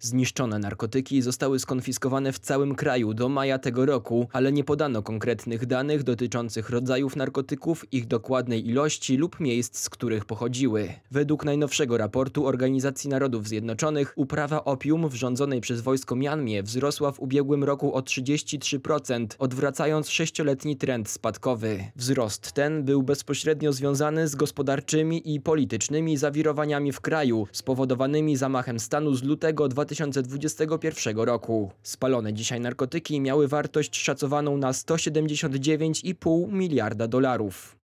Zniszczone narkotyki zostały skonfiskowane w całym kraju do maja tego roku, ale nie podano konkretnych danych dotyczących rodzajów narkotyków, ich dokładnej ilości lub miejsc, z których pochodziły. Według najnowszego raportu Organizacji Narodów Zjednoczonych uprawa opium rządzonej przez wojsko Mianmie wzrosła w ubiegłym roku o 33%, odwracając sześcioletni trend spadkowy. Wzrost ten był bezpośrednio związany z gospodarczymi i politycznymi zawirowaniami w kraju, spowodowanymi zamachem stanu z lutego 2020 2021 roku. Spalone dzisiaj narkotyki miały wartość szacowaną na 179,5 miliarda dolarów.